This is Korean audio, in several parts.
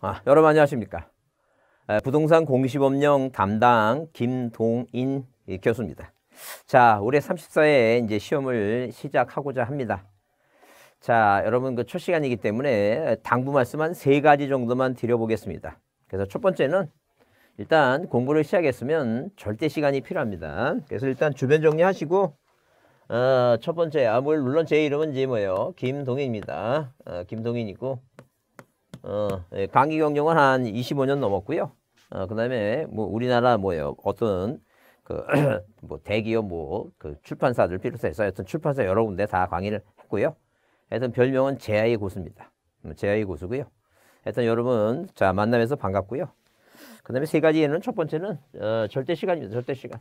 아, 여러분 안녕하십니까. 부동산 공시법령 담당 김동인 예, 교수입니다. 자, 올해 34회 이제 시험을 시작하고자 합니다. 자, 여러분 그 첫 시간이기 때문에 당부 말씀 한 세 가지 정도만 드려보겠습니다. 그래서 첫 번째는 일단 공부를 시작했으면 절대 시간이 필요합니다. 그래서 일단 주변 정리하시고 어, 첫 번째, 아, 물론 제 이름은 이제 뭐예요? 김동인입니다. 어, 김동인이고 어, 강기 예, 경영은 한 25년 넘었고요. 어, 그다음에 뭐 우리나라 뭐예요? 어떤 그 뭐 대기업 뭐그 출판사들 비롯해서 하여 출판사 여러 군데 다 강의를 했고요. 하여튼 별명은 제아의 고수입니다. 음, 제아의 고수고요. 하여튼 여러분 자 만남에서 반갑고요. 그다음에 세 가지 예는 첫 번째는 어, 절대 시간입니다. 절대 시간.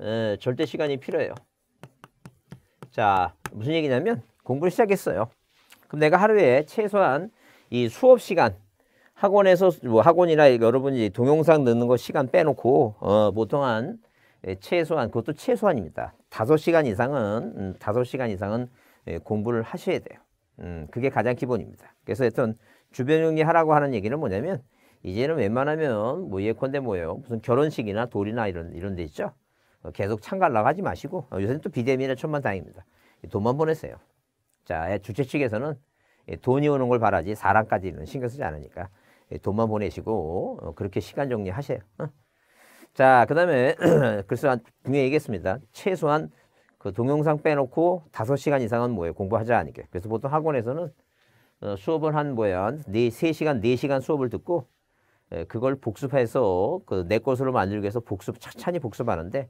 에, 예, 절대 시간이 필요해요. 자 무슨 얘기냐면 공부를 시작했어요. 그럼 내가 하루에 최소한 이 수업 시간 학원에서 뭐 학원이나 여러분이 동영상 넣는 거 시간 빼놓고 어, 보통 한 예, 최소한 그것도 최소한입니다. 다섯 시간 이상은 음, 다섯 시간 이상은 예, 공부를 하셔야 돼요. 음, 그게 가장 기본입니다. 그래서 하여튼 주변 정리하라고 하는 얘기는 뭐냐면 이제는 웬만하면 뭐 예컨대 뭐예요. 무슨 결혼식이나 돌이나 이런 이런 데 있죠. 어, 계속 참가 나하지 마시고 어, 요새는 또 비대면에 천만 다행입니다. 돈만 보내세요. 자, 주최 측에서는 예, 돈이 오는 걸 바라지 사람까지는 신경 쓰지 않으니까 예, 돈만 보내시고 어, 그렇게 시간 정리하세요. 어? 자, 그 다음에 글쎄 분명 얘기했습니다. 최소한 그 동영상 빼놓고 다 시간 이상은 뭐예요? 공부하자 아니게. 그래서 보통 학원에서는 어, 수업을 한 뭐예요? 3시간, 4시간 수업을 듣고 예, 그걸 복습해서 그 내 것으로 만들기 위해서 복습, 차찬히 복습하는데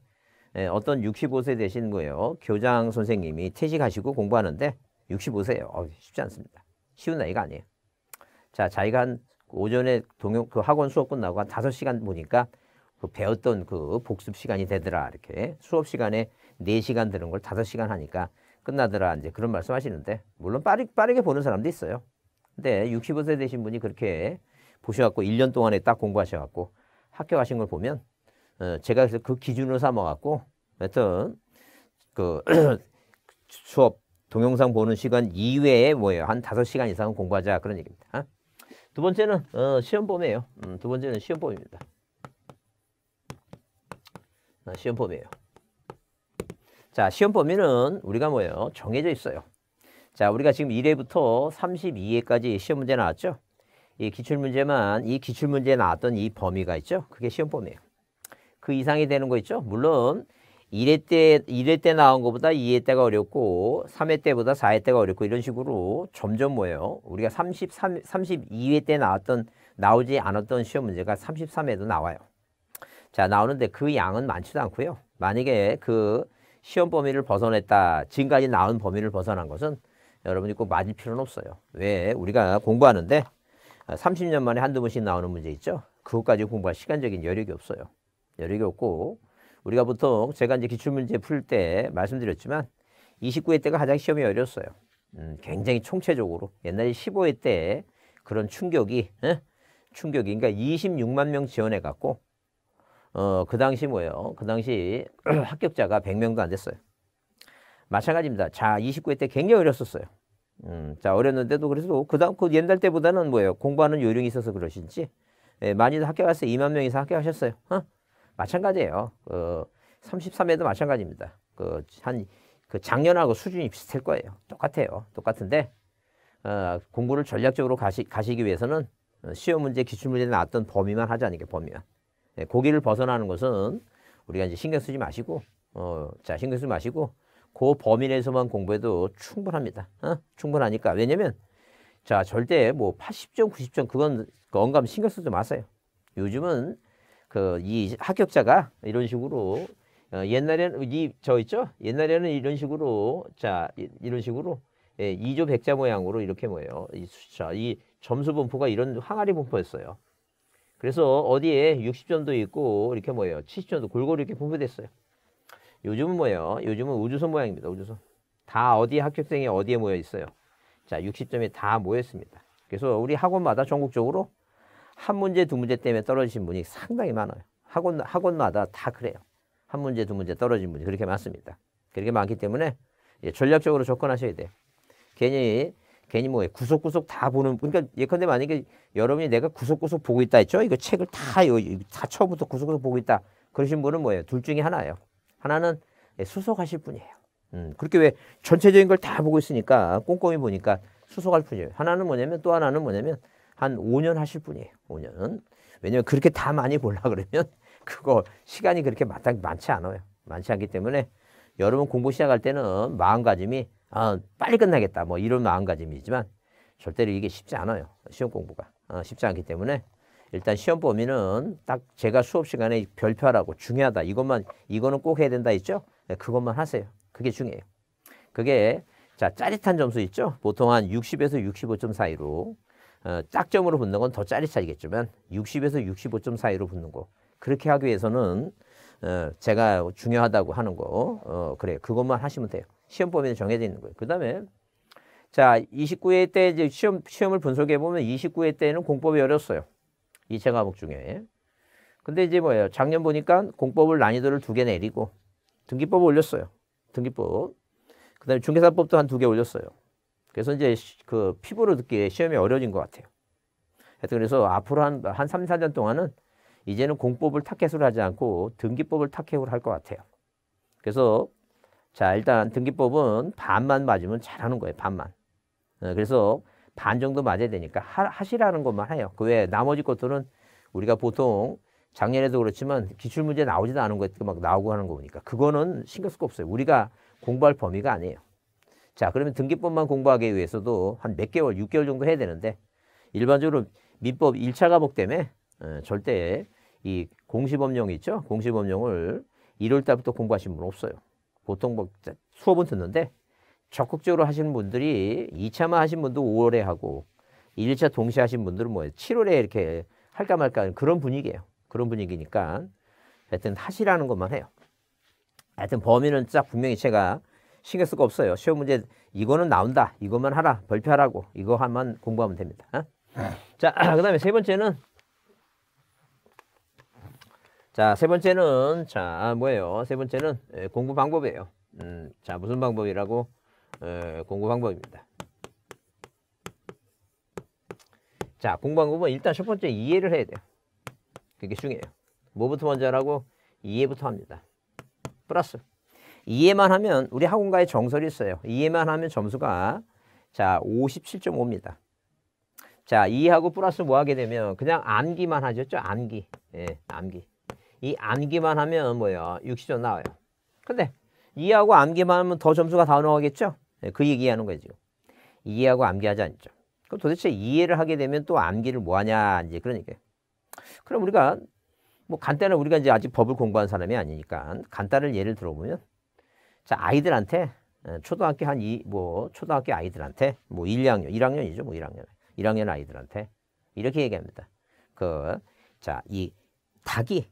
어떤 65세 되신 거예요. 교장 선생님이 퇴직하시고 공부하는데 65세예요. 쉽지 않습니다. 쉬운 나이가 아니에요. 자, 자기가 한 오전에 동영 그 학원 수업 끝나고 한다 시간 보니까 그 배웠던 그 복습 시간이 되더라. 이렇게 수업 시간에 네시간 드는 걸다 시간 하니까 끝나더라. 이제 그런 말씀 하시는데 물론 빠르, 빠르게 보는 사람도 있어요. 근데 65세 되신 분이 그렇게 보셔갖고 1년 동안에 딱 공부하셔갖고 합격하신 걸 보면 어, 제가 그래서 그 기준으로 삼아갖고 하여튼 그 수업 동영상 보는 시간 이외에 뭐예요? 한5 시간 이상은 공부하자 그런 얘기입니다. 아? 두 번째는 어, 시험범위예요. 음, 두 번째는 시험범입니다 아, 시험범위예요. 자, 시험범위는 우리가 뭐예요? 정해져 있어요. 자, 우리가 지금 1회부터 32회까지 시험 문제 나왔죠? 이 기출문제만, 이기출문제 나왔던 이 범위가 있죠? 그게 시험범위예요. 그 이상이 되는 거 있죠? 물론 1회 때, 1회 때 나온 것보다 2회 때가 어렵고 3회 때보다 4회 때가 어렵고 이런 식으로 점점 뭐예요? 우리가 33, 32회 때 나왔던, 나오지 않았던 시험 문제가 33회도 나와요. 자, 나오는데 그 양은 많지도 않고요. 만약에 그 시험 범위를 벗어냈다, 지금까지 나온 범위를 벗어난 것은 여러분이 꼭 맞을 필요는 없어요. 왜? 우리가 공부하는데 30년 만에 한두 번씩 나오는 문제 있죠? 그것까지 공부할 시간적인 여력이 없어요. 여력이 없고 우리가 보통 제가 이제 기출문제 풀 때 말씀드렸지만 29회 때가 가장 시험이 어려웠어요. 음, 굉장히 총체적으로 옛날에 15회 때 그런 충격이 에? 충격이 그러니까 26만 명 지원해 갖고 어, 그 당시 뭐예요? 그 당시 합격자가 100명도 안 됐어요. 마찬가지입니다. 자, 29회 때 굉장히 어렸었어요. 음, 자, 어렸는데도 그래도 그 다음, 그 옛날 때보다는 뭐예요? 공부하는 요령이 있어서 그러신지, 예, 많이들 합격했어요. 2만 명 이상 합격하셨어요. 어? 마찬가지예요. 그 33회도 마찬가지입니다. 그한그 그 작년하고 수준이 비슷할 거예요. 똑같아요. 똑같은데 어, 공부를 전략적으로 가시, 가시기 위해서는 시험 문제, 기출 문제 나왔던 범위만 하자는 게 범위만. 네, 고기를 벗어나는 것은 우리가 이제 신경 쓰지 마시고 어, 자 신경 쓰지 마시고 그 범위 내에서만 공부해도 충분합니다. 어? 충분하니까 왜냐면 자 절대 뭐 80점, 90점 그건 언감 신경 쓰지 마세요. 요즘은 그이 합격자가 이런 식으로 어, 옛날에는 이 저 있죠? 옛날에는 이런 식으로 자 이, 런 식으로 예, 2조 백자 모양으로 이렇게 뭐예요? 이자이 점수 분포가 이런 항아리 분포였어요. 그래서 어디에 60점도 있고 이렇게 뭐예요? 70점도 골고루 이렇게 분포됐어요. 요즘은 뭐예요? 요즘은 우주선 모양입니다. 우주선 다 어디 합격생이 어디에 모여 있어요? 자 60점이 다 모였습니다. 그래서 우리 학원마다 전국적으로 한 문제 두 문제 때문에 떨어지신 분이 상당히 많아요. 학원 학원마다 다 그래요. 한 문제 두 문제 떨어진 분이 그렇게 많습니다. 그렇게 많기 때문에 예, 전략적으로 접근하셔야 돼요. 괜히 괜히 뭐 구석구석 다 보는 그러니까 예컨대 만약에 여러분이 내가 구석구석 보고 있다 했죠. 이거 책을 다다 처음부터 구석구석 보고 있다. 그러신 분은 뭐예요? 둘 중에 하나예요. 하나는 예, 수석하실 분이에요. 음, 그렇게 왜 전체적인 걸 다 보고 있으니까 꼼꼼히 보니까 수석할 뿐이에요. 하나는 뭐냐면 또 하나는 뭐냐면 한 5년 하실 분이에요. 5년. 왜냐면 그렇게 다 많이 보려 그러면 그거 시간이 그렇게 마땅히 많지 않아요. 많지 않기 때문에 여러분 공부 시작할 때는 마음가짐이 아, 빨리 끝나겠다 뭐 이런 마음가짐이지만 절대로 이게 쉽지 않아요. 시험 공부가 아, 쉽지 않기 때문에 일단 시험 범위는 딱 제가 수업 시간에 별표하라고 중요하다 이것만 이거는 꼭 해야 된다 있죠? 네, 그것만 하세요. 그게 중요해요. 그게 자 짜릿한 점수 있죠? 보통 한 60에서 65점 사이로 어, 짝점으로 붙는 건 더 짜릿하겠지만 60에서 65점 사이로 붙는 거 그렇게 하기 위해서는 어, 제가 중요하다고 하는 거 어, 그래 그것만 하시면 돼요. 시험 범위는 정해져 있는 거예요. 그 다음에 자 29회 때 이제 시험 시험을 분석해 보면 29회 때는 공법이 어렵어요 이체 과목 중에 근데 이제 뭐예요? 작년 보니까 공법을 난이도를 두 개 내리고 등기법을 올렸어요. 등기법. 그다음에 중개사법도 한 두 개 올렸어요. 그래서 이제 그 피부로 듣기에 시험이 어려워진 것 같아요. 하여튼 그래서 앞으로 한, 한 3, 4년 동안은 이제는 공법을 타켓으로 하지 않고 등기법을 타켓으로 할 것 같아요. 그래서 자, 일단 등기법은 반만 맞으면 잘하는 거예요. 반만. 어, 그래서 반 정도 맞아야 되니까 하, 시라는 것만 해요. 그 외에 나머지 것들은 우리가 보통 작년에도 그렇지만 기출문제 나오지도 않은 것막 들 나오고 하는 거 보니까 그거는 신경 쓸 거 없어요. 우리가 공부할 범위가 아니에요. 자, 그러면 등기법만 공부하기 위해서도 한 몇 개월, 6개월 정도 해야 되는데 일반적으로 민법 1차 과목 때문에 어, 절대 이 공시법령 있죠? 공시법령을 1월 달부터 공부하신 분 없어요. 보통 뭐 수업은 듣는데 적극적으로 하시는 분들이 2차만 하신 분도 5월에 하고 1차 동시에 하신 분들은 뭐 7월에 이렇게 할까 말까 하는 그런 분위기예요. 그런 분위기니까 하여튼 하시라는 것만 해요. 하여튼 범위는 쫙 분명히 제가 신경 쓸 거 없어요. 시험 문제 이거는 나온다. 이것만 하라. 발표하라고. 이거 하면 공부하면 됩니다. 어? 네. 자, 그다음에 세 번째는 자, 세 번째는 자, 뭐예요? 세 번째는 공부 방법이에요. 음, 자, 무슨 방법이라고? 에, 공부 방법입니다. 자, 공부 방법은 일단 첫 번째 이해를 해야 돼요. 그게 중요해요. 뭐부터 먼저 하라고? 이해부터 합니다. 플러스 이해만 하면 우리 학원가에 정설이 있어요. 이해만 하면 점수가 자 57.5입니다. 자 이해하고 플러스 뭐 하게 되면 그냥 암기만 하셨죠? 암기. 예, 암기. 이 암기만 하면 뭐예요? 60점 나와요. 근데 이해하고 암기만 하면 더 점수가 다 나오겠죠? 예, 그 얘기하는 거죠 이해하고 암기하지 않죠. 그럼 도대체 이해를 하게 되면 또 암기를 뭐하냐 이제 그러니까요. 그럼 우리가 뭐 간단한 우리가 이제 아직 법을 공부한 사람이 아니니까 간단한 예를 들어보면 자, 아이들한테 예, 초등학교 한 이 뭐 초등학교 아이들한테 뭐 1, 2학년, 1학년이죠. 뭐 1학년. 1학년 아이들한테 이렇게 얘기합니다. 그 자, 이 닭이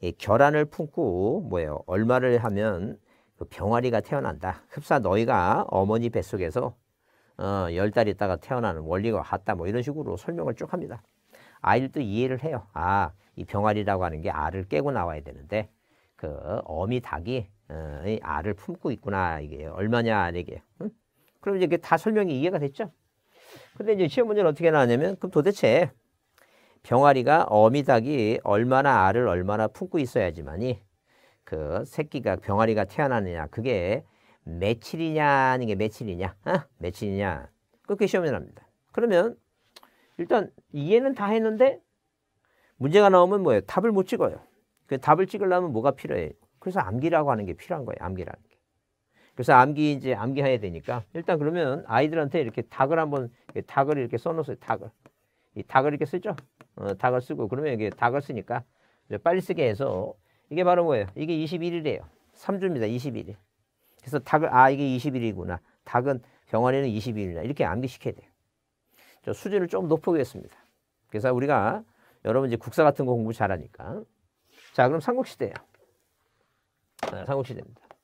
이 결안을 품고 뭐예요? 얼마를 하면 그 병아리가 태어난다. 흡사 너희가 어머니 뱃속에서 어, 열달 있다가 태어나는 원리가 같다. 뭐 이런 식으로 설명을 쭉 합니다. 아이들도 이해를 해요. 아, 이 병아리라고 하는 게 알을 깨고 나와야 되는데 그 어미 닭이 어, 알을 품고 있구나 이게 얼마냐 이게 응? 그럼 이제 다 설명이 이해가 됐죠 근데 이제 시험 문제는 어떻게 나왔냐면 그럼 도대체 병아리가 어미닭이 얼마나 알을 얼마나 품고 있어야지만이 그 새끼가 병아리가 태어나느냐 그게 며칠이냐 이게 며칠이냐 어? 며칠이냐 그렇게 시험이 납니다 그러면 일단 이해는 다 했는데 문제가 나오면 뭐예요 답을 못 찍어요 그 답을 찍으려면 뭐가 필요해요 그래서 암기라고 하는 게 필요한 거예요. 암기라는 게. 그래서 암기 이제 암기해야 되니까 일단 그러면 아이들한테 이렇게 닭을 한번 닭을 이렇게 써놓으세요. 닭을 이 닭을 이렇게 쓰죠. 어, 닭을 쓰고 그러면 이게 닭을 쓰니까 빨리 쓰게 해서 이게 바로 뭐예요? 이게 21일이에요. 3주입니다. 21일. 그래서 닭을 아 이게 21일이구나. 닭은 병원에는 22일이다. 이렇게 암기시켜야 돼요. 저 수준을 좀 높이겠습니다. 그래서 우리가 여러분 이제 국사 같은 거 공부 잘하니까 자 그럼 삼국시대예요. 삼국시대입니다. 어,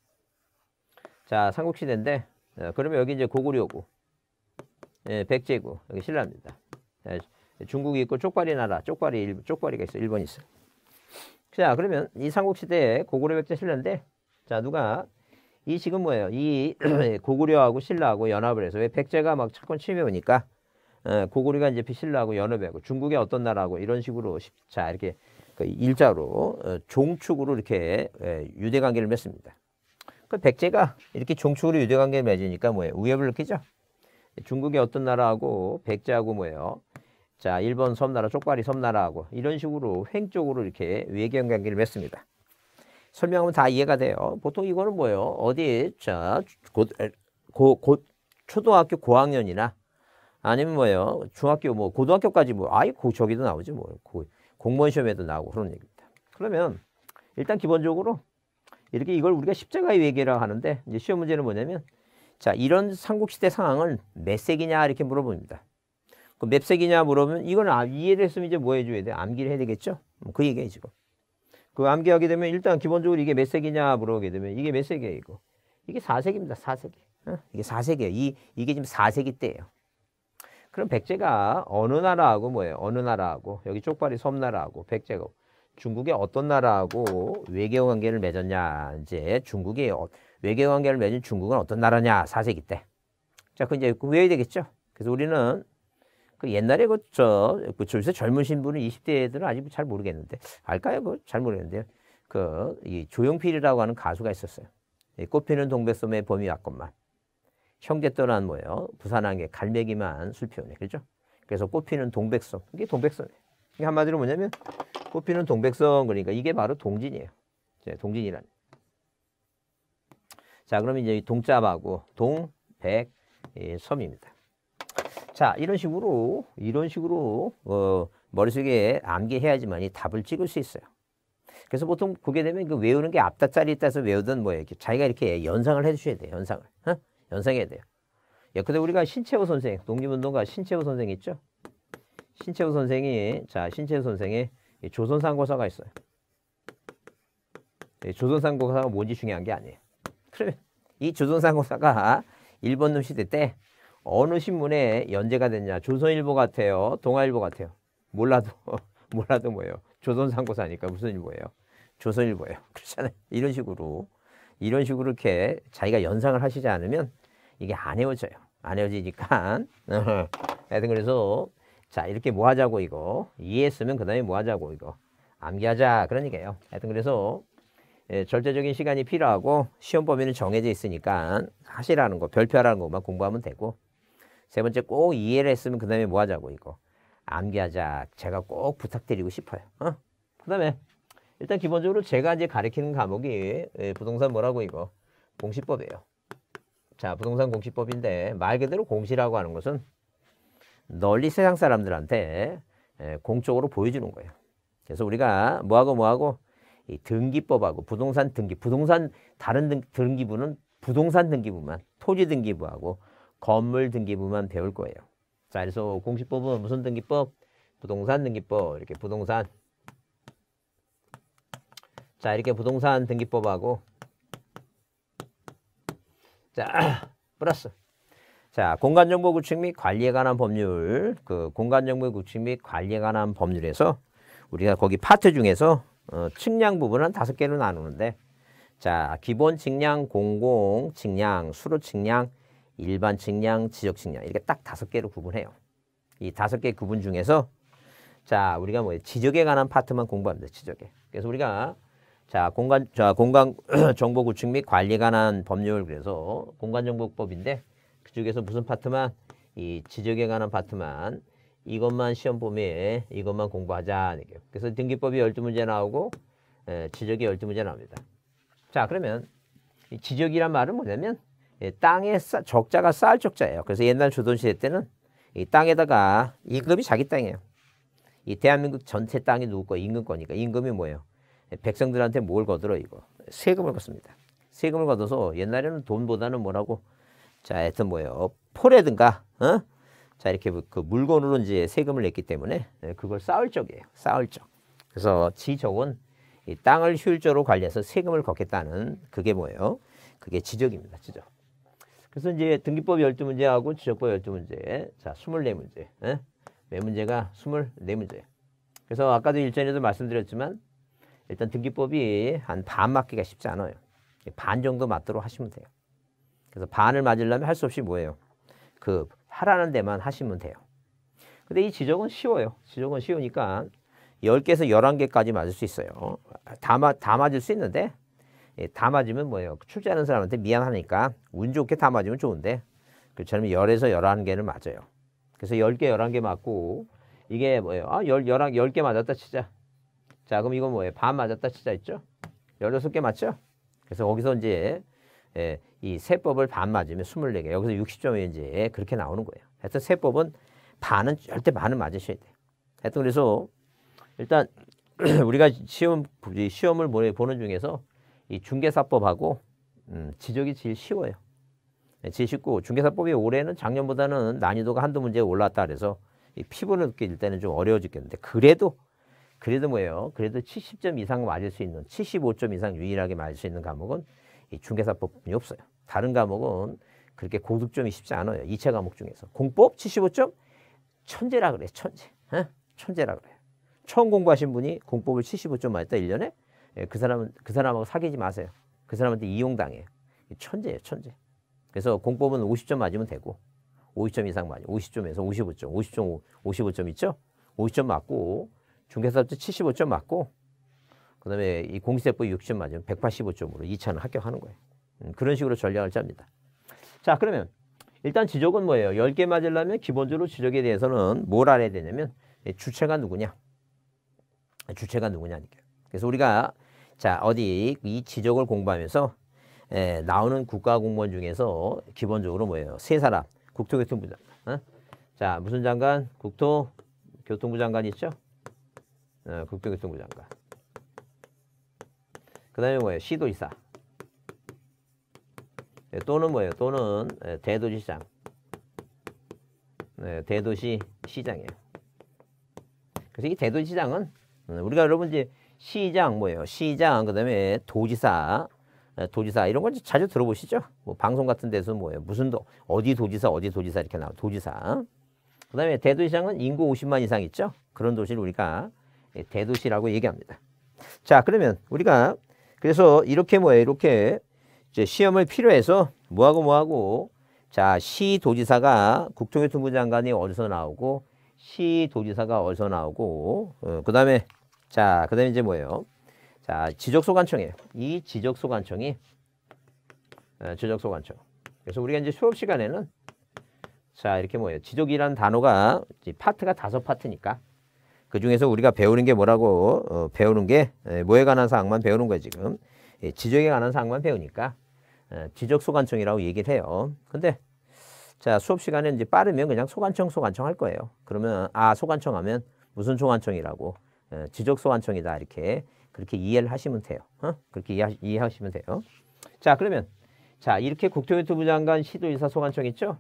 자, 삼국시대인데 어, 그러면 여기 이제 고구려고 예, 백제고 여기 신라입니다. 예, 중국이 있고 쪽발이 나라, 쪽발이 일, 쪽발이가 있어, 일본이 있어. 자, 그러면 이 삼국시대에 고구려 백제 신라인데 자 누가 이 지금 뭐예요? 이 고구려하고 신라하고 연합을 해서 왜 백제가 막 차권 침해오니까 어, 고구려가 이제 신라하고 연합하고 중국의 어떤 나라하고 이런 식으로 자 이렇게 그 일자로 어, 종축으로 이렇게 예, 유대 관계를 맺습니다. 그 백제가 이렇게 종축으로 유대 관계를 맺으니까 뭐예요? 우협을 느끼죠. 중국의 어떤 나라하고 백제하고 뭐예요? 자, 일본 섬나라, 쪽발이 섬나라하고 이런 식으로 횡쪽으로 이렇게 외경 관계를 맺습니다. 설명하면 다 이해가 돼요. 보통 이거는 뭐예요? 어디 자, 곧, 고, 고, 초등학교 고학년이나 아니면 뭐예요? 중학교 뭐 고등학교까지 뭐 아예 고 저기도 나오죠 뭐. 고, 공무원 시험에도 나오고 그런 얘기입니다. 그러면 일단 기본적으로 이렇게 이걸 우리가 십자가의 외계라고 하는데 이제 시험 문제는 뭐냐면 자 이런 삼국시대 상황을 몇 세기냐 이렇게 물어봅니다. 그 몇 세기냐 물어보면 이건 아, 이해를 했으면 이제 뭐 해줘야 돼? 암기를 해야 되겠죠? 뭐 그 얘기예요 지금. 뭐. 그 암기하게 되면 일단 기본적으로 이게 몇 세기냐 물어보게 되면 이게 몇 세기예요 이거? 이게 4세기입니다. 4세기. 어? 이게 4세기예요. 이, 이게 지금 4세기 때예요. 그럼 백제가 어느 나라하고 뭐예요? 어느 나라하고 여기 쪽발이 섬나라하고 백제가 중국의 어떤 나라하고 외교 관계를 맺었냐 이제 중국이 어, 외교 관계를 맺은 중국은 어떤 나라냐 사세기 때. 자, 그 이제 외워야 되겠죠. 그래서 우리는 그 옛날에 그저 요새 그 젊은 신분은 20대들은 아직 잘 모르겠는데 알까요? 그 잘 모르겠는데요. 그 이 조용필이라고 하는 가수가 있었어요. 꽃피는 동백섬의 봄이 왔건만 형제 떠난 뭐예요? 부산항에 갈매기만 술피우네. 그죠? 그래서 꽃피는 동백성. 이게 동백성이에요. 이게 한마디로 뭐냐면 꽃피는 동백성 그러니까 이게 바로 동진이에요. 네, 동진이란. 자, 그럼 이제 동잡하고 동백 섬입니다. 자, 이런 식으로 이런 식으로 어, 머릿속에 암기해야지만 이 답을 찍을 수 있어요. 그래서 보통 보게 되면 그 외우는 게 앞다짜리 따서 외우던 뭐예요. 자기가 이렇게 연상을 해 주셔야 돼요. 연상을. 어? 연상해야 돼요. 예컨대 우리가 신채호 선생, 독립운동가 신채호 선생 있죠? 신채호 선생이 자 신채호 선생의 조선상고사가 있어요. 조선상고사가 뭔지 중요한 게 아니에요. 그러면 이 조선상고사가 일본놈 시대 때 어느 신문에 연재가 됐냐? 조선일보 같아요. 동아일보 같아요. 몰라도 몰라도 뭐예요? 조선상고사니까 무슨 일보예요? 조선일보예요. 그렇잖아요. 이런 식으로 이런 식으로 이렇게 자기가 연상을 하시지 않으면 이게 안 헤어져요. 안 헤어지니까. 하여튼 그래서 자 이렇게 뭐 하자고 이거 이해했으면 그 다음에 뭐 하자고 이거 암기하자 그런 얘기예요. 하여튼 그래서 예, 절대적인 시간이 필요하고 시험 범위는 정해져 있으니까 하시라는 거 별표하라는 것만 공부하면 되고 세 번째 꼭 이해를 했으면 그 다음에 뭐 하자고 이거 암기하자 제가 꼭 부탁드리고 싶어요. 어? 그 다음에 일단 기본적으로 제가 이제 가르치는 과목이 예, 부동산 뭐라고 이거 공시법이에요. 자, 부동산 공시법인데 말 그대로 공시라고 하는 것은 널리 세상 사람들한테 공적으로 보여주는 거예요. 그래서 우리가 뭐하고 뭐하고 이 등기법하고 부동산 등기, 부동산 다른 등, 등기부는 부동산 등기부만, 토지 등기부하고 건물 등기부만 배울 거예요. 자, 그래서 공시법은 무슨 등기법? 부동산 등기법, 이렇게 부동산. 자, 이렇게 부동산 등기법하고 자, 플러스. 자, 공간정보 구축 및 관리에 관한 법률, 그 공간정보 구축 및 관리에 관한 법률에서 우리가 거기 파트 중에서 어, 측량 부분은 다섯 개로 나누는데 자, 기본 측량, 공공 측량, 수로 측량, 일반 측량, 지적 측량 이렇게 딱 다섯 개로 구분해요. 이 다섯 개 구분 중에서 자, 우리가 뭐 지적에 관한 파트만 공부합니다. 지적에. 그래서 우리가 자, 공간 자, 공간 정보 구축 및 관리 관한 법률 그래서 공간 정보법인데 그중에서 무슨 파트만 이 지적에 관한 파트만 이것만 시험 범위에 이것만 공부하자. 그래서 등기법이 열두 문제 나오고 에, 지적이 열두 문제 나옵니다. 자, 그러면 이 지적이란 말은 뭐냐면 예, 땅에 싸, 적자가 쌓을 적자예요. 그래서 옛날 조선시대 때는 이 땅에다가 임금이 자기 땅이에요. 이 대한민국 전체 땅이 누구 거? 임금 거니까 임금이 뭐예요? 백성들한테 뭘 거들어 이거 세금을 걷습니다. 세금을 걷어서 옛날에는 돈보다는 뭐라고 자 하여튼 뭐예요 포라든가 어? 자 이렇게 그, 그 물건으로 이제 세금을 냈기 때문에 네, 그걸 쌓을 적이에요 쌓을 적 그래서 지적은 이 땅을 효율적으로 관리해서 세금을 걷겠다는 그게 뭐예요 그게 지적입니다 지적 그래서 이제 등기법 열두 문제하고 지적법 열두 문제 자 스물네 문제 예? 매 문제가 스물네 문제 그래서 아까도 일전에도 말씀드렸지만 일단 등기법이 한 반 맞기가 쉽지 않아요. 반 정도 맞도록 하시면 돼요. 그래서 반을 맞으려면 할 수 없이 뭐예요? 그 하라는 데만 하시면 돼요. 근데 이 지적은 쉬워요. 지적은 쉬우니까 10개에서 11개까지 맞을 수 있어요. 다, 마, 다 맞을 수 있는데 예, 다 맞으면 뭐예요? 출제하는 사람한테 미안하니까 운 좋게 다 맞으면 좋은데 그처럼 10에서 11개는 맞아요. 그래서 10개, 11개 맞고 이게 뭐예요? 아, 10, 11, 10개 맞았다 치자. 자, 그럼 이건 뭐예요? 반 맞았다 치자 있죠? 16개 맞죠? 그래서 거기서 이제 예, 이 세법을 반 맞으면 24개. 여기서 60점이 이제 그렇게 나오는 거예요. 하여튼 세법은 반은 절대 반은 맞으셔야 돼요. 하여튼 그래서 일단 우리가 시험 시험을 뭐, 보는 중에서 이 중개사법하고 음, 지적이 제일 쉬워요. 예, 제일 쉽고 중개사법이 올해는 작년보다는 난이도가 한두 문제 올랐다 그래서 이 피부를 느낄 때는 좀 어려워지겠는데 그래도 그래도 뭐예요? 그래도 70점 이상 맞을 수 있는 75점 이상 유일하게 맞을 수 있는 과목은 이 중개사법이 없어요. 다른 과목은 그렇게 고득점이 쉽지 않아요. 이차 과목 중에서 공법 75점 천재라 그래 요 천재. 에? 예? 천재라 그래요. 처음 공부하신 분이 공법을 75점 맞았다 1년에 예, 그 사람은 그 사람하고 사귀지 마세요. 그 사람한테 이용당해요. 천재예요, 천재. 그래서 공법은 50점 맞으면 되고 50점 이상 맞아요. 50점에서 55점, 50점, 55점 있죠? 50점 맞고 중개사도 업 75점 맞고 그다음에 이 공세법 시60 맞으면 185점으로 2차는 합격하는 거예요. 음, 그런 식으로 전략을 짭니다. 자 그러면 일단 지적은 뭐예요? 10개 맞으려면 기본적으로 지적에 대해서는 뭘 알아야 되냐면 주체가 누구냐. 주체가 누구냐니까요. 그래서 우리가 자 어디 이 지적을 공부하면서 에, 나오는 국가공무원 중에서 기본적으로 뭐예요? 세 사람 국토교통부 장관. 어? 자 무슨 장관? 국토교통부 장관 이 있죠? 어, 국경교통부 장관. 그 다음에 뭐예요? 시도지사. 예, 또는 뭐예요? 또는 예, 대도시장. 예, 대도시 시장이에요. 그래서 이 대도시장은 음, 우리가 여러분 이제 시장 뭐예요? 시장 그다음에 도지사 예, 도지사 이런 걸 자주 들어보시죠. 뭐 방송 같은 데서 뭐예요? 무슨 도 어디 도지사 어디 도지사 이렇게 나와 도지사. 그다음에 대도시장은 인구 50만 이상 있죠. 그런 도시를 우리가 예, 대도시라고 얘기합니다. 자, 그러면 우리가 그래서 이렇게 뭐 이렇게 이제 시험을 필요해서 뭐하고 뭐하고 자, 시 도지사가 국토교통부 장관이 어디서 나오고 시 도지사가 어디서 나오고 어, 그다음에 자, 그다음에 이제 뭐예요? 자, 지적소관청이에요. 이 지적소관청이 어, 지적소관청. 그래서 우리가 이제 수업 시간에는 자, 이렇게 뭐예요? 지적이라는 단어가 파트가 다섯 파트니까 그 중에서 우리가 배우는 게 뭐라고 어, 배우는 게 에, 뭐에 관한 사항만 배우는 거예요 지금 예, 지적에 관한 사항만 배우니까 에, 어, 지적 소관청이라고 얘기를 해요. 근데 자 수업 시간에 이제 빠르면 그냥 소관청 소관청 할 거예요. 그러면 아 소관청 하면 무슨 소관청이라고 에, 어, 지적 소관청이다 이렇게 그렇게 이해를 하시면 돼요. 어? 그렇게 이해하시, 이해하시면 돼요. 자 그러면 자 이렇게 국토교통부 장관 시도의사 소관청 있죠?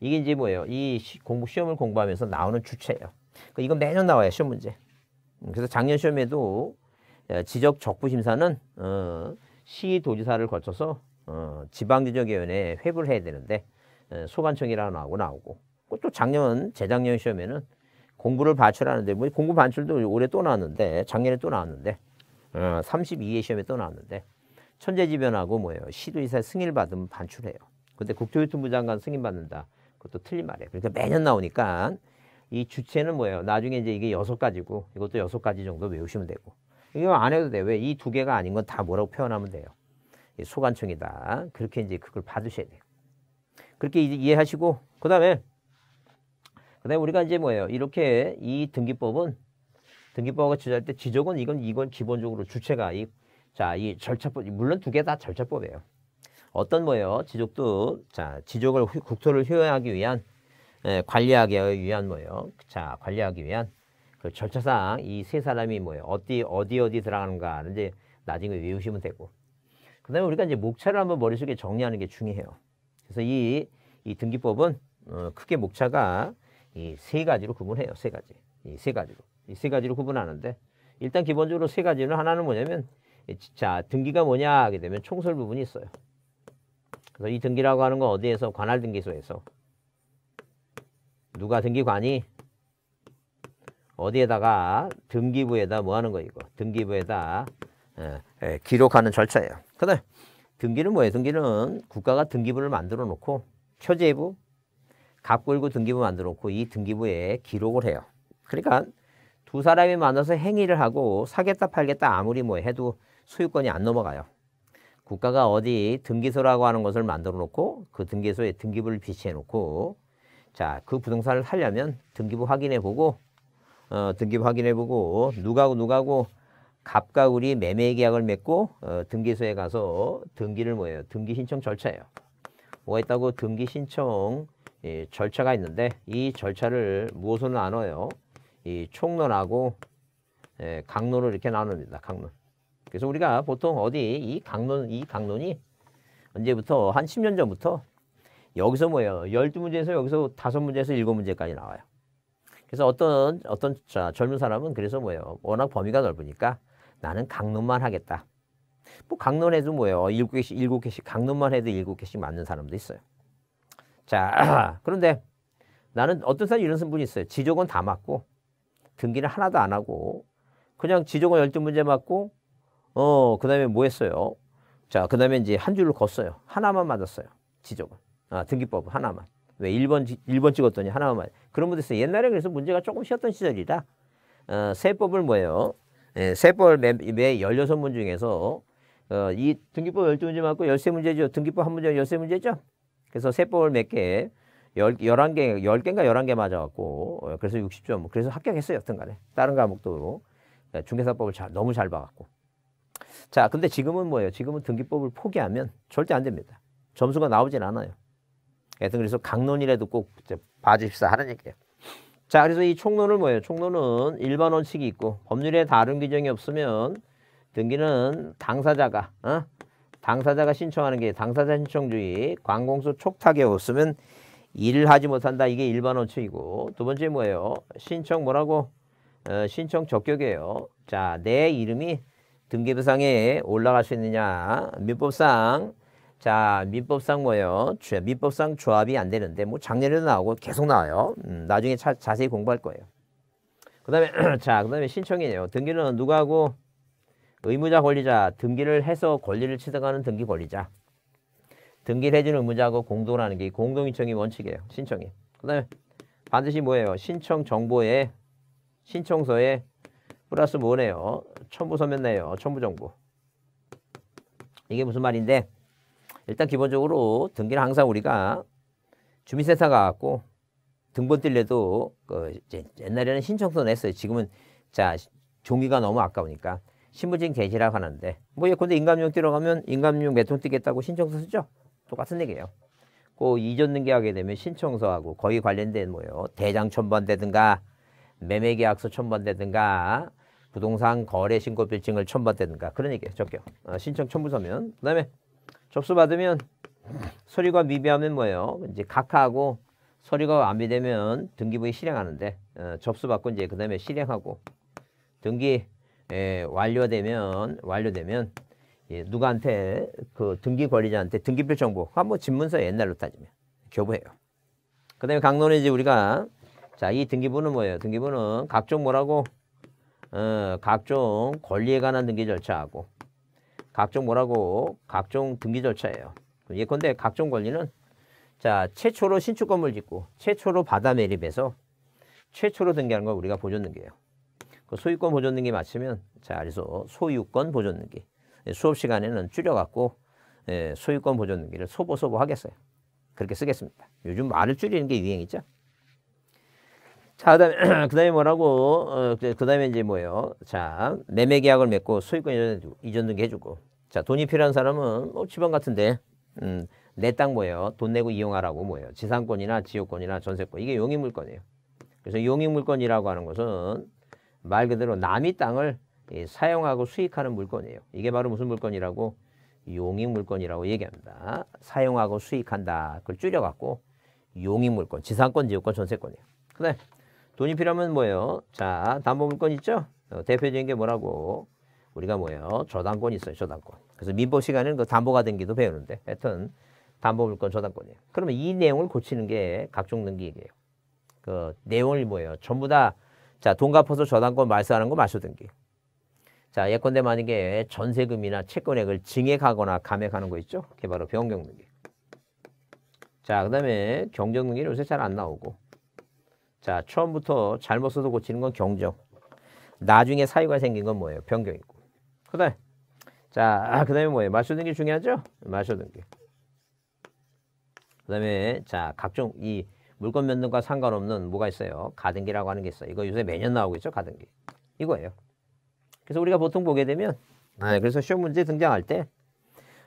이게 이제 뭐예요? 이 시, 공부 시험을 공부하면서 나오는 주체예요. 그 이건 매년 나와요 시험 문제. 음, 그래서 작년 시험에도 어, 지적 적부 심사는 어, 시도지사를 거쳐서 어, 지방지적위원회 회부를 해야 되는데 어, 소관청이라고 나오고 나오고 또 작년 재작년 시험에는 공부를 반출하는데 뭐 공부 반출도 올해 또 나왔는데 작년에 또 나왔는데 어, 32회 시험에 또 나왔는데 천재지변하고 뭐예요 시도지사 승인을 받으면 반출해요. 근데 국토교통부 장관 승인 받는다. 그것도 틀린 말이에요. 그러니까 매년 나오니까 이 주체는 뭐예요? 나중에 이제 이게 여섯 가지고 이것도 여섯 가지 정도 외우시면 되고 이거 안 해도 돼. 왜? 이 두 개가 아닌 건 다 뭐라고 표현하면 돼요. 소관청이다. 그렇게 이제 그걸 받으셔야 돼요. 그렇게 이해하시고 제이그 다음에 그 다음에 우리가 이제 뭐예요? 이렇게 이 등기법은 등기법과 지적할 때 지적은 이건 이건 기본적으로 주체가 이 자, 이 절차법, 물론 두 개 다 절차법이에요. 어떤 뭐예요? 지적도, 자, 지적을, 국토를 효용하기 위한 예, 관리하기 위한 뭐예요? 자, 관리하기 위한 그 절차상 이 세 사람이 뭐예요? 어디 어디 어디 들어가는가 이제 나중에 외우시면 되고. 그다음에 우리가 이제 목차를 한번 머릿속에 정리하는 게 중요해요. 그래서 이 이 등기법은 어, 크게 목차가 이 세 가지로 구분해요. 세 가지. 이 세 가지로. 이 세 가지로 구분하는데 일단 기본적으로 세 가지는 하나는 뭐냐면 자, 등기가 뭐냐 하게 되면 총설 부분이 있어요. 그래서 이 등기라고 하는 건 어디에서 관할 등기소에서 누가 등기관이 어디에다가 등기부에다 뭐 하는 거 이거 등기부에다 에, 예, 에, 예, 기록하는 절차예요. 그다 등기는 뭐예요? 등기는 국가가 등기부를 만들어 놓고 표제부 갑골 등기부 만들어 놓고 이 등기부에 기록을 해요. 그러니까 두 사람이 만나서 행위를 하고 사겠다 팔겠다 아무리 뭐 해도 소유권이 안 넘어가요. 국가가 어디 등기소라고 하는 것을 만들어 놓고 그 등기소에 등기부를 비치해 놓고 자, 그 부동산을 살려면 등기부 확인해 보고 어, 등기부 확인해 보고 누가고 누가고 갑과 우리 매매 계약을 맺고 어, 등기소에 가서 등기를 뭐예요? 등기 신청 절차예요. 뭐가 있다고 등기 신청 예, 절차가 있는데 이 절차를 무엇으로 나눠요? 이 총론하고 예, 강론을 이렇게 나눕니다. 강론. 그래서 우리가 보통 어디 이 강론 이 강론이 언제부터 한 10년 전부터 여기서 뭐예요? 1 2 문제에서 여기서 5 문제에서 7 문제까지 나와요. 그래서 어떤 어떤 자, 젊은 사람은 그래서 뭐예요? 워낙 범위가 넓으니까 나는 강론만 하겠다. 뭐 강론해도 뭐예요? 7 개씩 7 개씩 강론만 해도 7 개씩 맞는 사람도 있어요. 자 그런데 나는 어떤 사람 이런 이 분이 있어요. 지적은 다 맞고 등기는 하나도 안 하고 그냥 지적은 1 2 문제 맞고 어 그다음에 뭐 했어요? 자 그다음에 이제 한줄로 걷어요. 하나만 맞았어요. 지적은. 아, 등기법 하나만. 왜 1번, 1번 찍었더니 하나만. 그런 분들 옛날에 그래서 문제가 조금 쉬었던 시절이다. 어, 세법을 뭐예요? 예, 세법을 매, 매 16문 중에서 어, 이 등기법 12문제 맞고 13문제죠. 등기법 한 문제 13문제죠. 그래서 세법을 몇 개, 열, 11개, 10개인가 11개 맞아갖고, 어, 그래서 60점. 그래서 합격했어요. 여튼 간에. 다른 과목도 예, 중개사법을 잘, 너무 잘 봐갖고. 자, 근데 지금은 뭐예요? 지금은 등기법을 포기하면 절대 안 됩니다. 점수가 나오질 않아요. 그래서 그래서 강론이라도 꼭 봐주십사 하는 얘기예요. 자, 그래서 이 총론을 뭐예요? 총론은 일반 원칙이 있고 법률에 다른 규정이 없으면 등기는 당사자가 어? 당사자가 신청하는 게 당사자 신청주의 관공서 촉탁에 없으면 일을 하지 못한다. 이게 일반 원칙이고 두 번째 뭐예요? 신청 뭐라고? 어, 신청 적격이에요. 자, 내 이름이 등기부상에 올라갈 수 있느냐? 민법상 자, 민법상 뭐예요? 민법상 조합이 안 되는데 뭐 작년에도 나오고 계속 나와요. 음, 나중에 차, 자세히 공부할 거예요. 그다음에 자, 그다음에 신청이네요. 등기는 누가 하고 의무자 권리자 등기를 해서 권리를 취득하는 등기 권리자. 등기를 해주는 의무자하고 공동하는 게 공동 신청이 원칙이에요. 신청이. 그다음에 반드시 뭐예요? 신청 정보에 신청서에 플러스 뭐네요? 첨부 서면 내요. 첨부 정보. 이게 무슨 말인데? 일단 기본적으로 등기는 항상 우리가 주민센터 가갖고 등본 뜰래도 그 옛날에는 신청서 냈어요. 지금은 자 종이가 너무 아까우니까 신분증 게시라고 하는데 뭐 예컨대 인감용 띠러 가면 인감용 몇통 띠겠다고 신청서 쓰죠. 똑같은 얘기예요. 그 이전 등기하게 되면 신청서하고 거의 관련된 뭐요 대장 첨반한든가 매매계약서 첨반한든가 부동산 거래 신고 빌증을 첨부한다든가 그런 얘기예요. 적격 어, 신청 첨부서면 그다음에 접수 받으면 서류가 미비하면 뭐예요? 이제 각하하고 서류가 완비되면 등기부에 실행하는데 어, 접수받고 이제 그 다음에 실행하고 등기 에, 예, 완료되면 완료되면 예, 누구한테 그 등기 관리자한테 등기표 정보 한번 집문서 옛날로 따지면 교부해요. 그 다음에 강론에 이제 우리가 자 이 등기부는 뭐예요? 등기부는 각종 뭐라고 어, 각종 권리에 관한 등기 절차하고 각종 뭐라고 각종 등기 절차예요. 예컨대 각종 권리는 자 최초로 신축 건물 짓고 최초로 바다 매립해서 최초로 등기하는 걸 우리가 보존 등기예요. 그 소유권 보존 등기 맞추면 자 그래서 소유권 보존 등기 예, 수업 시간에는 줄여갖고 예, 소유권 보존 등기를 소보소보 하겠어요. 그렇게 쓰겠습니다. 요즘 말을 줄이는 게 유행이죠. 자, 그다음에 그다음에 뭐라고? 어, 그다음에 이제 뭐예요? 자, 매매 계약을 맺고 수익권 이전, 이전 등 해주고. 자, 돈이 필요한 사람은 어, 뭐 지방 같은데, 음, 내 땅 뭐예요? 돈 내고 이용하라고 뭐예요? 지상권이나 지역권이나 전세권 이게 용익 물건이에요. 그래서 용익 물건이라고 하는 것은 말 그대로 남이 땅을 예, 사용하고 수익하는 물건이에요. 이게 바로 무슨 물건이라고? 용익 물건이라고 얘기합니다. 사용하고 수익한다. 그걸 줄여갖고 용익 물권 지상권, 지역권, 전세권이에요. 그다음 돈이 필요하면 뭐예요? 자, 담보물건 있죠? 어, 대표적인 게 뭐라고? 우리가 뭐예요? 저당권 있어요, 저당권. 그래서 민법 시간에는 그 담보가 된기도 배우는데 하여튼 담보물건 저당권이에요. 그러면 이 내용을 고치는 게 각종 등기예요그 내용이 뭐예요? 전부 다 자, 돈 갚아서 저당권 말소하는 거 말소 등기. 자, 예컨대 만약에 전세금이나 채권액을 증액하거나 감액하는 거 있죠? 그게 바로 변경등기. 자, 그 다음에 경정등기는 요새 잘 안 나오고 자, 처음부터 잘못 써도 고치는 건 경정. 나중에 사유가 생긴 건 뭐예요? 변경이고. 그 다음에, 자, 아, 그 다음에 뭐예요? 마쇼 등게 중요하죠? 마쇼 등 게. 그 다음에, 자, 각종 이 물건 면등과 상관없는 뭐가 있어요? 가등기라고 하는 게 있어요. 이거 요새 매년 나오고 있죠? 가등기. 이거예요. 그래서 우리가 보통 보게 되면, 아, 그래서 시험 문제 등장할 때,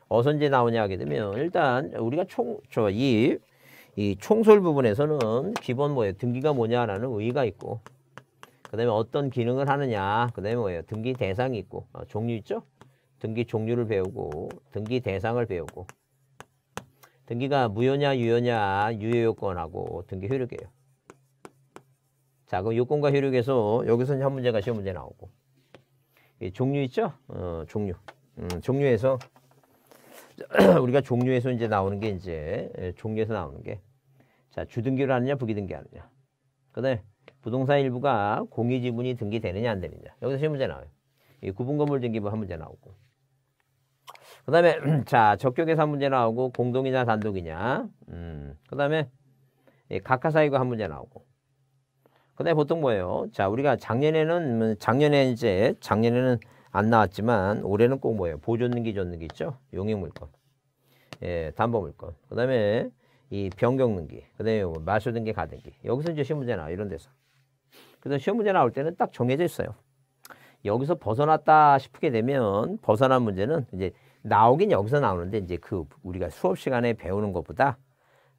어선제 나오냐 하게 되면, 일단 우리가 총, 저, 이이 총솔 부분에서는 기본 뭐예요? 등기가 뭐냐라는 의의가 있고 그 다음에 어떤 기능을 하느냐 그 다음에 뭐예요? 등기 대상이 있고 어, 종류 있죠? 등기 종류를 배우고 등기 대상을 배우고 등기가 무효냐 유효냐 유효요건하고 등기 효력이에요. 자 그럼 요건과 효력에서 여기서는 한 문제가 시험 문제 나오고 이 종류 있죠? 어, 종류 음, 종류에서 우리가 종류에서 이제 나오는 게 이제 예, 종류에서 나오는 게 자, 주등기로 하느냐, 부기등기 하느냐. 그 다음에 부동산 일부가 공유지분이 등기되느냐, 안 되느냐. 여기서 실문제 나와요. 이 구분 건물 등기부 한 문제 나오고. 그 다음에, 자, 적격계산 문제 나오고, 공동이냐, 단독이냐. 음, 그 다음에, 예, 각하사이고 한 문제 나오고. 그 다음에 보통 뭐예요? 자, 우리가 작년에는, 음, 작년에 이제, 작년에는 안 나왔지만, 올해는 꼭 뭐예요? 보존등기, 존등기 있죠? 용역물건. 예, 담보물건. 그 다음에, 이 변경 등기, 그다음에 마술 등기, 가등기. 여기서 이제 시험 문제 나와 이런 데서. 그래서 시험 문제 나올 때는 딱 정해져 있어요. 여기서 벗어났다 싶게 되면 벗어난 문제는 이제 나오긴 여기서 나오는데 이제 그 우리가 수업 시간에 배우는 것보다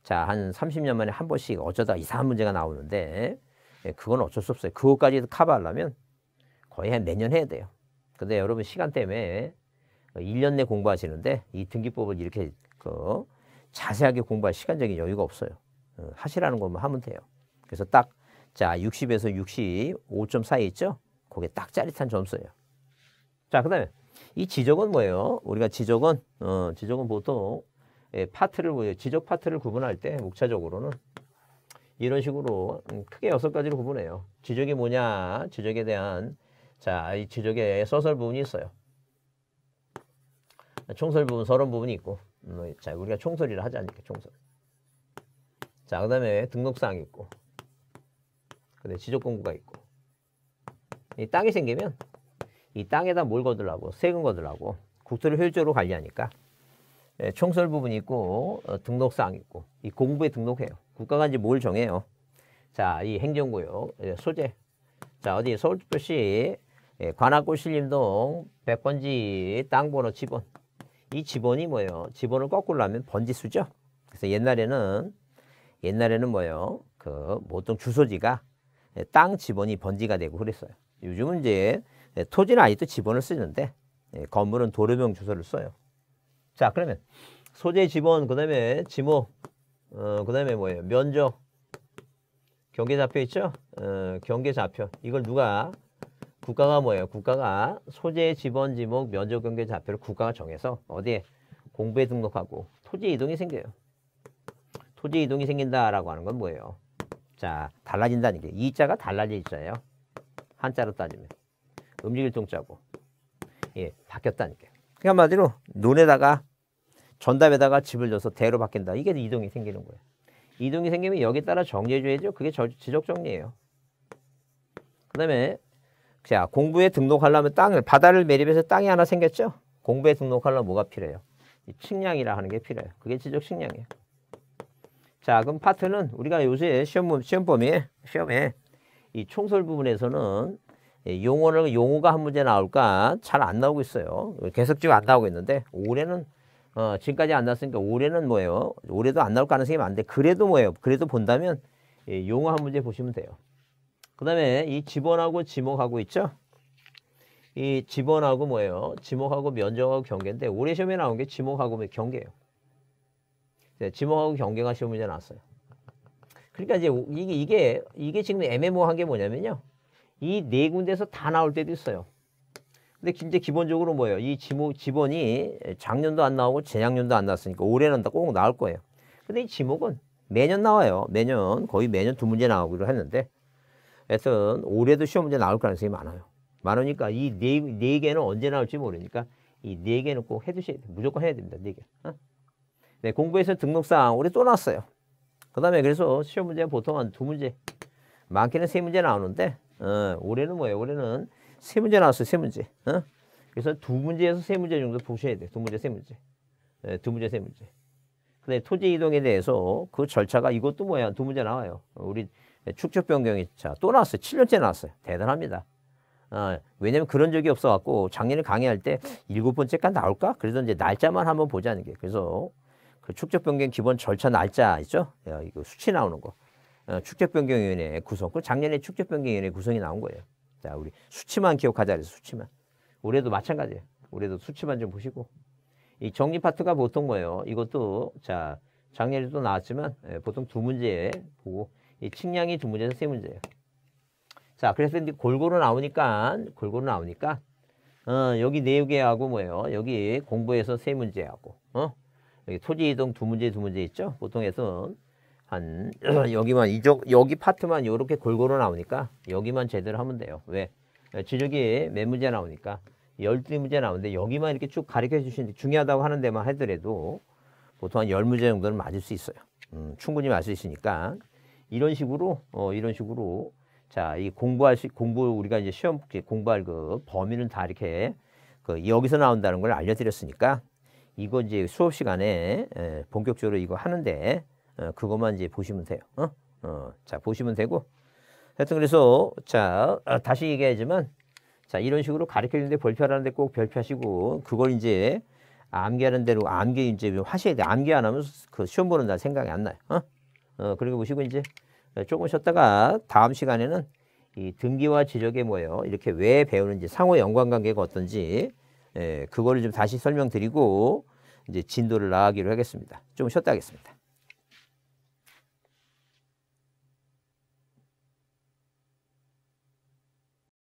자, 한 30년 만에 한 번씩 어쩌다 이상한 문제가 나오는데 예, 그건 어쩔 수 없어요. 그것까지 도 커버하려면 거의 한내년 해야 돼요. 근데 여러분 시간 때문에 1년 어, 내 공부하시는데 이 등기법을 이렇게 그 자세하게 공부할 시간적인 여유가 없어요. 어, 하시라는 것만 하면 돼요. 그래서 딱, 자, 60에서 65점 사이 있죠? 그게 딱 짜릿한 점수예요. 자, 그 다음에 이 지적은 뭐예요? 우리가 지적은, 어, 지적은 보통 예, 파트를, 지적 파트를 구분할 때 목차적으로는 이런 식으로 음, 크게 여섯 가지로 구분해요. 지적이 뭐냐, 지적에 대한, 자, 이 지적에 서설 부분이 있어요. 총설 부분, 서론 부분이 있고, 뭐, 자, 우리가 총소리를 하지 않니까 총소리. 자, 그 다음에 등록사항이 있고, 그 다음에 지적공구가 있고, 이 땅이 생기면 이 땅에다 뭘 거들라고, 세금 거들라고, 국토를 효율적으로 관리하니까 예, 총설 부분이 있고, 어, 등록사항 있고, 이 공부에 등록해요. 국가가 이제 뭘 정해요. 자, 이 행정구역, 예, 소재. 자, 어디 서울특별시 예, 관악구 신림동 100번지 땅번호 집원. 이 지번이 뭐예요? 지번을 거꾸로 하면 번지수죠. 그래서 옛날에는 옛날에는 뭐예요? 그 보통 주소지가 땅 지번이 번지가 되고 그랬어요. 요즘은 이제 토지는 아직도 지번을 쓰는데 예, 건물은 도로명 주소를 써요. 자 그러면 소재 지번 그다음에 지목 어, 그다음에 뭐예요? 면적 경계 좌표 있죠? 어, 경계 좌표 이걸 누가 국가가 뭐예요? 국가가 소재, 지번, 지목, 면적, 경계, 좌표를 국가가 정해서 어디에 공부에 등록하고 토지 이동이 생겨요. 토지 이동이 생긴다라고 하는 건 뭐예요? 자, 달라진다는 게 이자가 달라질 자예요. 한자로 따지면 움직일 동자고 예, 바뀌었다는 게. 그러니까 한마디로 눈에다가 전답에다가 집을 줘서 대로 바뀐다. 이게 이동이 생기는 거예요. 이동이 생기면 여기 에 따라 정리해줘야죠. 그게 저, 지적 정리예요. 그 다음에 자, 공부에 등록하려면 땅을, 바다를 매립해서 땅이 하나 생겼죠? 공부에 등록하려면 뭐가 필요해요? 이 측량이라 하는 게 필요해요. 그게 지적 측량이에요. 자, 그럼 파트는 우리가 요새 시험, 시험 범위에, 시험에 이 총설 부분에서는 용어를, 용어가 한 문제 나올까 잘 안 나오고 있어요. 계속 지금 안 나오고 있는데, 올해는, 어, 지금까지 안 나왔으니까 올해는 뭐예요? 올해도 안 나올 가능성이 많은데, 그래도 뭐예요? 그래도 본다면 용어 한 문제 보시면 돼요. 그 다음에 이 지번하고 지목하고 있죠? 이 지번하고 뭐예요? 지목하고 면적하고 경계인데 올해 시험에 나온 게 지목하고 뭐 경계예요. 네, 지목하고 경계가 시험 문제 나왔어요. 그러니까 이제 이게 이게 이게 지금 애매모호한 게 뭐냐면요. 이 네 군데에서 다 나올 때도 있어요. 근데 이제 기본적으로 뭐예요? 이 지목 지번이 작년도 안 나오고 재작년도 안 나왔으니까 올해는 꼭 나올 거예요. 근데 이 지목은 매년 나와요. 매년 거의 매년 두 문제 나오기로 했는데 하여튼 올해도 시험 문제 나올 가능성이 많아요. 많으니까 이네네 네 개는 언제 나올지 모르니까 이 네 개는 꼭 해두셔야 돼요. 무조건 해야 됩니다. 네 개. 어? 네, 공부에서 등록사항 올해 또 나왔어요. 그 다음에 그래서 시험 문제 보통 한 두 문제, 많게는 세 문제 나오는데 어, 올해는 뭐예요? 올해는 세 문제 나왔어요. 세 문제. 어? 그래서 두 문제에서 세 문제 정도 보셔야 돼요. 두 문제, 세 문제. 네, 두 문제, 세 문제. 근데 토지 이동에 대해서 그 절차가 이것도 뭐야? 두 문제 나와요. 우리 예, 축적 변경이 자, 또 나왔어요. 7년째 나왔어요. 대단합니다. 어, 왜냐면 그런 적이 없어갖고 작년에 강의할 때 일곱 번째가 나올까? 그래서 이제 날짜만 한번 보자는 게. 그래서 그 축적 변경 기본 절차 날짜 있죠? 야, 이거 수치 나오는 거. 어, 축적 변경위원회 구성. 그 작년에 축적 변경위원회 구성이 나온 거예요. 자, 우리 수치만 기억하자 그래서 수치만. 올해도 마찬가지예요. 올해도 수치만 좀 보시고. 이 정리 파트가 보통 거예요. 이것도 자 작년에도 나왔지만 예, 보통 두 문제 보고 이 측량이 두 문제에서 세 문제예요. 자, 그래서 이제 골고루 나오니까 골고루 나오니까 어, 여기 네 개하고 뭐예요? 여기 공부에서 세 문제하고 어? 여기 토지 이동 두 문제 두 문제 있죠? 보통에서 한 여기만 이쪽 여기 파트만 이렇게 골고루 나오니까 여기만 제대로 하면 돼요. 왜? 예, 지적이 몇 문제 나오니까 열두 문제 나오는데 여기만 이렇게 쭉 가르쳐 주시는데 중요하다고 하는 데만 하더라도 보통 한 열문제 정도는 맞을 수 있어요. 음, 충분히 맞을 수 있으니까 이런 식으로 어 이런 식으로 자, 이 공부할 시, 공부 우리가 이제 시험 공부할 그 범위는 다 이렇게 그 여기서 나온다는 걸 알려드렸으니까 이거 이제 수업 시간에 에, 본격적으로 이거 하는데 어, 그것만 이제 보시면 돼요. 어? 어, 자 보시면 되고 하여튼 그래서 자 아, 다시 얘기하지만 자 이런 식으로 가르쳐주는데 별표하는데 꼭 별표하시고 그걸 이제 암기하는 대로 암기 이제 화시에 암기 안 하면 그 시험 보는 날 생각이 안 나요. 어? 어, 그리고 보시고 이제 어, 조금 쉬었다가 다음 시간에는 이 등기와 지적에 뭐예요? 이렇게 왜 배우는지 상호 연관관계가 어떤지 예, 그거를 좀 다시 설명드리고 이제 진도를 나가기로 하겠습니다. 좀 쉬었다 하겠습니다.